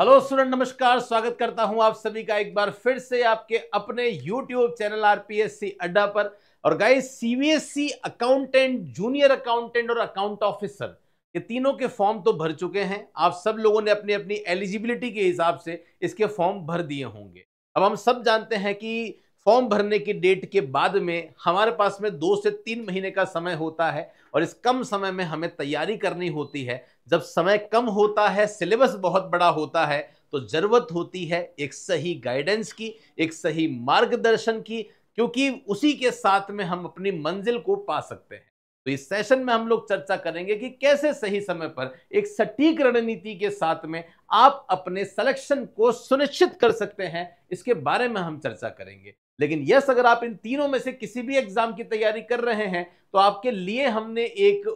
hello student नमस्कार स्वागत करता हूं आप सभी का एक बार फिर से आपके अपने यूट्यूब चैनल आरपीएससी अड्डा पर और गाय सीबीएसई अकाउंटेंट जूनियर अकाउंटेंट और अकाउंट ऑफिसर ये तीनों के फॉर्म तो भर चुके हैं आप सब लोगों ने अपनी अपनी एलिजिबिलिटी के हिसाब से इसके फॉर्म भर दिए होंगे अब हम सब जानते हैं कि फॉर्म भरने की डेट के बाद में हमारे पास में दो से तीन महीने का समय होता है और इस कम समय में हमें तैयारी करनी होती है जब समय कम होता है सिलेबस बहुत बड़ा होता है तो ज़रूरत होती है एक सही गाइडेंस की एक सही मार्गदर्शन की क्योंकि उसी के साथ में हम अपनी मंजिल को पा सकते हैं तो इस सेशन में हम लोग चर्चा करेंगे कि कैसे सही समय पर एक सटीक रणनीति के साथ में आप अपने सिलेक्शन को सुनिश्चित कर सकते हैं इसके बारे में हम चर्चा करेंगे लेकिन यस अगर आप इन तीनों में से किसी भी एग्जाम की तैयारी कर रहे हैं तो आपके लिए हमने एक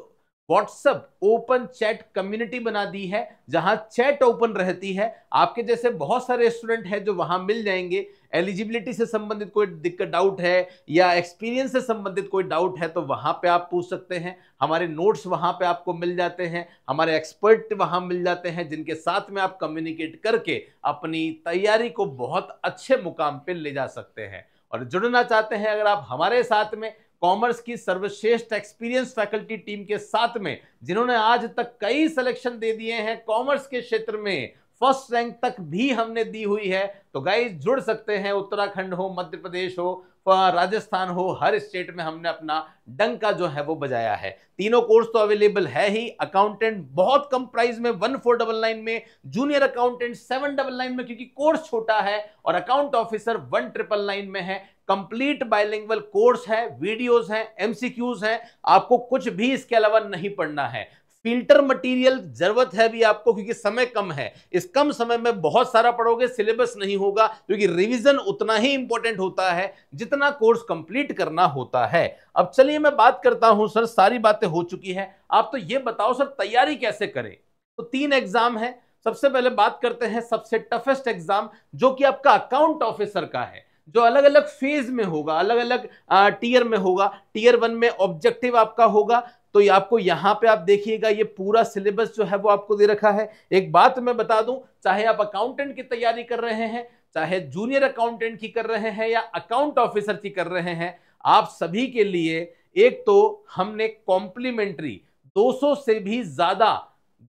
व्हाट्सअप ओपन चैट कम्युनिटी बना दी है जहां चैट ओपन रहती है आपके जैसे बहुत सारे स्टूडेंट हैं जो वहां मिल जाएंगे एलिजिबिलिटी से संबंधित कोई दिक्कत डाउट है या एक्सपीरियंस से संबंधित कोई डाउट है तो वहाँ पे आप पूछ सकते हैं हमारे नोट्स वहाँ पे आपको मिल जाते हैं हमारे एक्सपर्ट वहाँ मिल जाते हैं जिनके साथ में आप कम्युनिकेट करके अपनी तैयारी को बहुत अच्छे मुकाम पर ले जा सकते हैं और जुड़ना चाहते हैं अगर आप हमारे साथ में कॉमर्स की सर्वश्रेष्ठ एक्सपीरियंस फैकल्टी टीम के साथ में जिन्होंने आज तक कई सिलेक्शन दे दिए हैं कॉमर्स के क्षेत्र में फर्स्ट रैंक तक भी हमने दी हुई है तो गाइज जुड़ सकते हैं उत्तराखंड हो मध्य प्रदेश हो राजस्थान हो हर स्टेट में हमने अपना डंका जो है वो बजाया है तीनों कोर्स तो अवेलेबल है ही अकाउंटेंट बहुत कम प्राइस में वन फोर डबल नाइन में junior accountant seven double nine में क्योंकि कोर्स छोटा है और account officer one triple nine में है कंप्लीट बायलिंगल कोर्स है वीडियोस हैं एमसीक्यूज हैं आपको कुछ भी इसके अलावा नहीं पढ़ना है फिल्टर मटेरियल जरूरत है भी आपको क्योंकि समय कम है इस कम समय में बहुत सारा पढ़ोगे सिलेबस नहीं होगा क्योंकि रिवीजन उतना ही इंपॉर्टेंट होता है जितना कोर्स कंप्लीट करना होता है अब चलिए मैं बात करता हूं सर सारी बातें हो चुकी हैं आप तो ये बताओ सर तैयारी कैसे करें तो तीन एग्जाम है सबसे पहले बात करते हैं सबसे टफेस्ट एग्जाम जो कि आपका अकाउंट ऑफिसर का है जो अलग अलग फेज में होगा अलग अलग टीयर में होगा टीयर वन में ऑब्जेक्टिव आपका होगा तो ये आपको यहाँ पे आप देखिएगा ये पूरा सिलेबस जो है वो आपको दे रखा है एक बात मैं बता दूं चाहे आप अकाउंटेंट की तैयारी कर रहे हैं चाहे जूनियर अकाउंटेंट की कर रहे हैं या अकाउंट ऑफिसर की कर रहे हैं आप सभी के लिए एक तो हमने कॉम्प्लीमेंट्री 200 से भी ज्यादा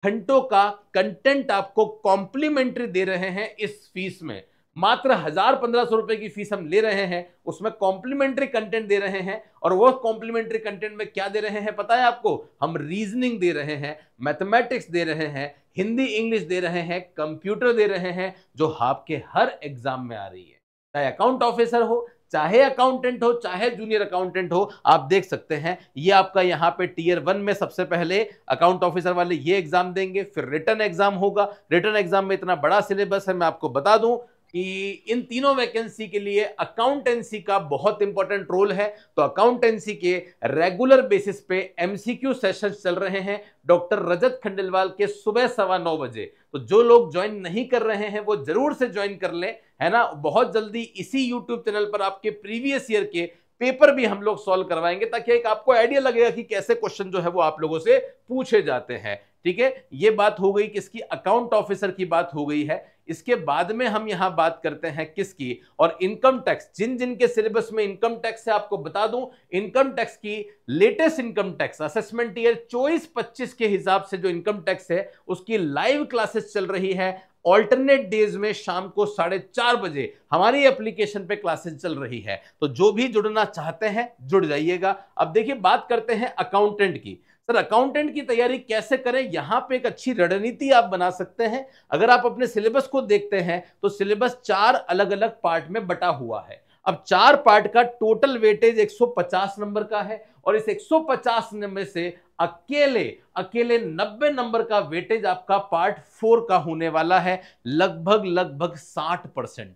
घंटों का कंटेंट आपको कॉम्प्लीमेंट्री दे रहे हैं इस फीस में मात्र हजार पंद्रह सौ रुपए की फीस हम ले रहे हैं उसमें कॉम्प्लीमेंट्री कंटेंट दे रहे हैं और वो कॉम्प्लीमेंट्री कंटेंट में क्या दे रहे हैं पता है आपको हम रीजनिंग दे रहे हैं मैथमेटिक्स दे रहे हैं हिंदी इंग्लिश दे रहे हैं कंप्यूटर दे रहे हैं जो आपके हर एग्जाम में आ रही है चाहे अकाउंट ऑफिसर हो चाहे अकाउंटेंट हो चाहे जूनियर अकाउंटेंट हो आप देख सकते हैं ये आपका यहाँ पे टीयर वन में सबसे पहले अकाउंट ऑफिसर वाले ये एग्जाम देंगे फिर रिटर्न एग्जाम होगा रिटर्न एग्जाम में इतना बड़ा सिलेबस है मैं आपको बता दूं कि इन तीनों वैकेंसी के लिए अकाउंटेंसी का बहुत इंपॉर्टेंट रोल है तो अकाउंटेंसी के रेगुलर बेसिस पे एमसीक्यू सेशन चल रहे हैं डॉक्टर रजत खंडेलवाल के सुबह सवा नौ बजे तो जो लोग ज्वाइन नहीं कर रहे हैं वो जरूर से ज्वाइन कर लें है ना बहुत जल्दी इसी यूट्यूब चैनल पर आपके प्रीवियस ईयर के पेपर भी हम लोग सॉल्व करवाएंगे ताकि एक आपको आइडिया लगेगा कि कैसे क्वेश्चन जो है वो आप लोगों से पूछे जाते हैं ठीक है ये बात हो गई किसकी अकाउंट ऑफिसर की बात हो गई है इसके बाद में हम यहां बात करते हैं किसकी और इनकम टैक्स जिन जिन के सिलेबस में इनकम टैक्स है आपको बता दूं इनकम टैक्स की latest income tax assessment year चौबीस पच्चीस के हिसाब से जो इनकम टैक्स है उसकी लाइव क्लासेस चल रही है ऑल्टरनेट डेज में शाम को साढ़े चार बजे हमारी एप्लीकेशन पे क्लासेस चल रही है तो जो भी जुड़ना चाहते हैं जुड़ जाइएगा अब देखिए बात करते हैं अकाउंटेंट की सर अकाउंटेंट की तैयारी कैसे करें यहाँ पे एक अच्छी रणनीति आप बना सकते हैं अगर आप अपने सिलेबस को देखते हैं तो सिलेबस चार अलग अलग पार्ट में बटा हुआ है अब चार पार्ट का टोटल वेटेज 150 नंबर का है और इस 150 नंबर से अकेले अकेले 90 नंबर का वेटेज आपका पार्ट फोर का होने वाला है लगभग लगभग 60 परसेंट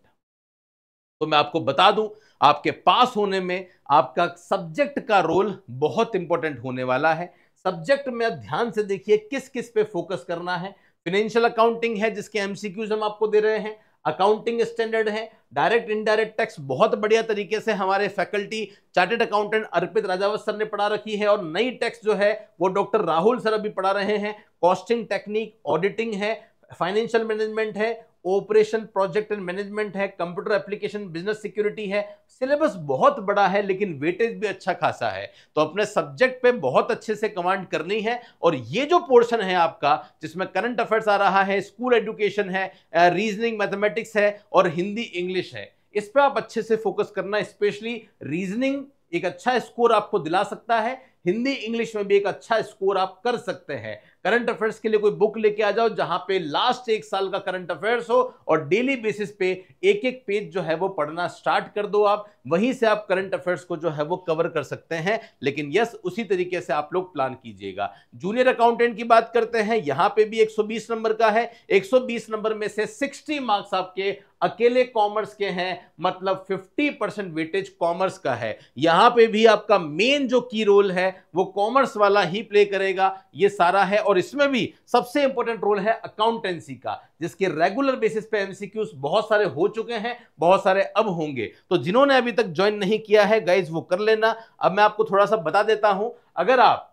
तो मैं आपको बता दूं आपके पास होने में आपका सब्जेक्ट का रोल बहुत इंपॉर्टेंट होने वाला है सब्जेक्ट में ध्यान से देखिए किस किस पे फोकस करना है फिनेंशियल अकाउंटिंग है जिसके एमसीक्यूज हम आपको दे रहे हैं अकाउंटिंग स्टैंडर्ड है डायरेक्ट इनडायरेक्ट टैक्स बहुत बढ़िया तरीके से हमारे faculty chartered accountant Arpit Rajawat sir ने पढ़ा रखी है और नई टैक्स जो है वो डॉक्टर राहुल सर अभी पढ़ा रहे हैं कॉस्टिंग टेक्निक ऑडिटिंग है फाइनेंशियल मैनेजमेंट है ऑपरेशन प्रोजेक्ट एंड मैनेजमेंट है कंप्यूटर एप्लीकेशन बिजनेस सिक्योरिटी है सिलेबस बहुत बड़ा है लेकिन वेटेज भी अच्छा खासा है तो अपने सब्जेक्ट पे बहुत अच्छे से कमांड करनी है और ये जो पोर्शन है आपका जिसमें करंट अफेयर्स आ रहा है स्कूल एजुकेशन है रीजनिंग मैथमेटिक्स है और हिंदी इंग्लिश है इस पर आप अच्छे से फोकस करना स्पेशली रीजनिंग एक अच्छा स्कोर आपको दिला सकता है हिंदी इंग्लिश में भी एक अच्छा स्कोर आप कर सकते हैं करंट अफेयर्स के लिए कोई बुक लेके आ जाओ जहां पे लास्ट एक साल का करंट अफेयर्स हो और डेली बेसिस पे एक एक पेज जो है वो पढ़ना स्टार्ट कर दो आप वहीं से आप करंट अफेयर्स को जो है वो कवर कर सकते हैं लेकिन यस उसी तरीके से आप लोग प्लान कीजिएगा जूनियर अकाउंटेंट की बात करते हैं यहां पर भी एक नंबर का है एक नंबर में से सिक्सटी मार्क्स आपके अकेले कॉमर्स के हैं मतलब 50 परसेंट वेटेज कॉमर्स का है यहां पे भी आपका मेन जो की रोल है वो कॉमर्स वाला ही प्ले करेगा ये सारा है और इसमें भी सबसे इंपॉर्टेंट रोल है अकाउंटेंसी का जिसके रेगुलर बेसिस पे एमसीक्यूज बहुत सारे हो चुके हैं बहुत सारे अब होंगे तो जिन्होंने अभी तक ज्वाइन नहीं किया है गाइज वो कर लेना अब मैं आपको थोड़ा सा बता देता हूं अगर आप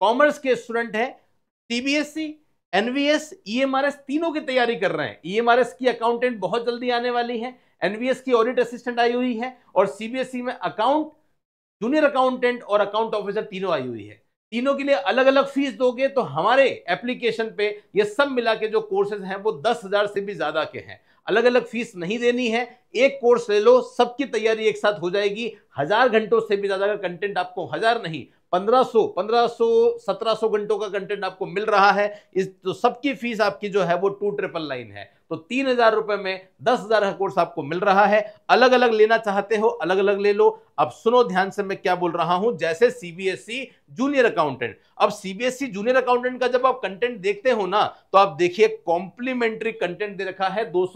कॉमर्स के स्टूडेंट हैं सीबीएसई एनवीएस ईएमआरएस तीनों की तैयारी कर रहे हैं ईएमआरएस e की अकाउंटेंट बहुत जल्दी आने वाली है एनवीएस की ऑडिट असिस्टेंट आई हुई है और सीबीएसई e में अकाउंट जूनियर अकाउंटेंट और अकाउंट ऑफिसर तीनों आई हुई है तीनों के लिए अलग अलग फीस दोगे तो हमारे एप्लीकेशन पे ये सब मिला के जो कोर्सेज हैं वो दस हजार से भी ज्यादा के हैं अलग अलग फीस नहीं देनी है एक कोर्स ले लो सबकी तैयारी एक साथ हो जाएगी हजार घंटों से भी ज्यादा का कंटेंट आपको हजार नहीं 1500 1500 घंटों का कंटेंट आपको मिल रहा है इस तो सबकी फीस आपकी जो है वो टू ट्रिपल लाइन है तो तीन हजार रुपए में दस हजार का कोर्स आपको मिल रहा है अलग अलग लेना चाहते हो अलग अलग ले लो अब सुनो ध्यान से मैं क्या बोल रहा हूं जैसे सीबीएसई जूनियर अकाउंटेंट अब सीबीएसई जूनियर अकाउंटेंट का जब आप कंटेंट देखते हो ना तो आप देखिए कॉम्प्लीमेंट्री कंटेंट दे रखा है दो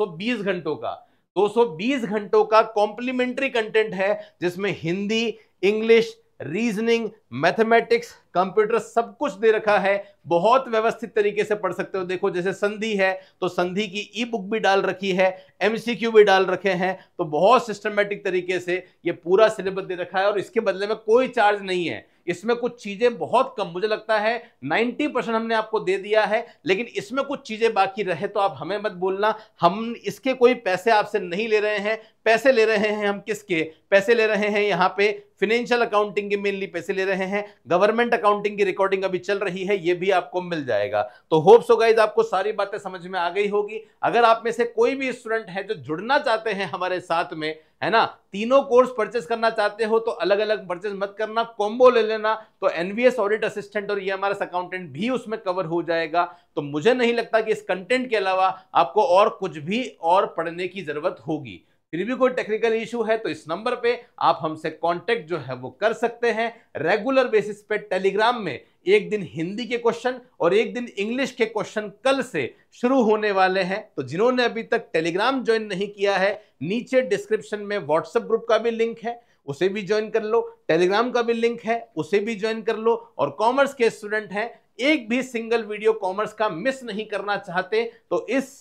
घंटों का 220 घंटों का कॉम्प्लीमेंट्री कंटेंट है जिसमें Hindi English reasoning mathematics computer सब कुछ दे रखा है बहुत व्यवस्थित तरीके से पढ़ सकते हो देखो जैसे संधि है तो संधि की ई बुक भी डाल रखी है एमसीक्यू भी डाल रखे हैं तो बहुत सिस्टमेटिक तरीके से ये पूरा सिलेबस दे रखा है और इसके बदले में कोई चार्ज नहीं है इसमें कुछ चीज़ें बहुत कम मुझे लगता है 90 परसेंट हमने आपको दे दिया है लेकिन इसमें कुछ चीज़ें बाकी रहे तो आप हमें मत बोलना हम इसके कोई पैसे आपसे नहीं ले रहे हैं पैसे ले रहे हैं हम किसके पैसे ले रहे हैं यहाँ पे फिनेंशियल अकाउंटिंग के मेनली पैसे ले रहे हैं गवर्नमेंट अकाउंटिंग की रिकॉर्डिंग अभी चल रही है ये भी आपको मिल जाएगा तो होप्स हो गाइज आपको सारी बातें समझ में आ गई होगी अगर आप में से कोई भी स्टूडेंट है जो जुड़ना चाहते हैं हमारे साथ में है ना तीनों कोर्स परचेस करना चाहते हो तो अलग अलग परचेस मत करना कॉम्बो ले लेना तो एनवीएस ऑडिट असिस्टेंट और ई एम अकाउंटेंट भी उसमें कवर हो जाएगा तो मुझे नहीं लगता कि इस कंटेंट के अलावा आपको और कुछ भी और पढ़ने की ज़रूरत होगी फिर भी कोई टेक्निकल इशू है तो इस नंबर पे आप हमसे कांटेक्ट जो है वो कर सकते हैं रेगुलर बेसिस पे टेलीग्राम में एक दिन हिंदी के क्वेश्चन और एक दिन इंग्लिश के क्वेश्चन कल से शुरू होने वाले हैं तो जिन्होंने अभी तक टेलीग्राम ज्वाइन नहीं किया है नीचे डिस्क्रिप्शन में व्हाट्सएप ग्रुप का भी लिंक है उसे भी ज्वाइन कर लो टेलीग्राम का भी लिंक है उसे भी ज्वाइन कर लो और कॉमर्स के स्टूडेंट हैं एक भी सिंगल वीडियो कॉमर्स का मिस नहीं करना चाहते तो इस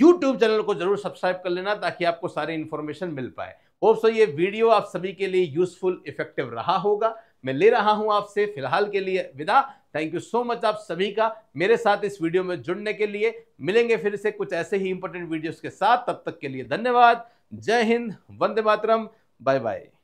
यूट्यूब चैनल को जरूर सब्सक्राइब कर लेना ताकि आपको सारी इन्फॉर्मेशन मिल पाए होप सो ये वीडियो आप सभी के लिए यूजफुल इफेक्टिव रहा होगा मैं ले रहा हूं आपसे फिलहाल के लिए विदा थैंक यू सो मच आप सभी का मेरे साथ इस वीडियो में जुड़ने के लिए मिलेंगे फिर से कुछ ऐसे ही इंपॉर्टेंट वीडियोस के साथ तब तक के लिए धन्यवाद जय हिंद वंदे मातरम बाय बाय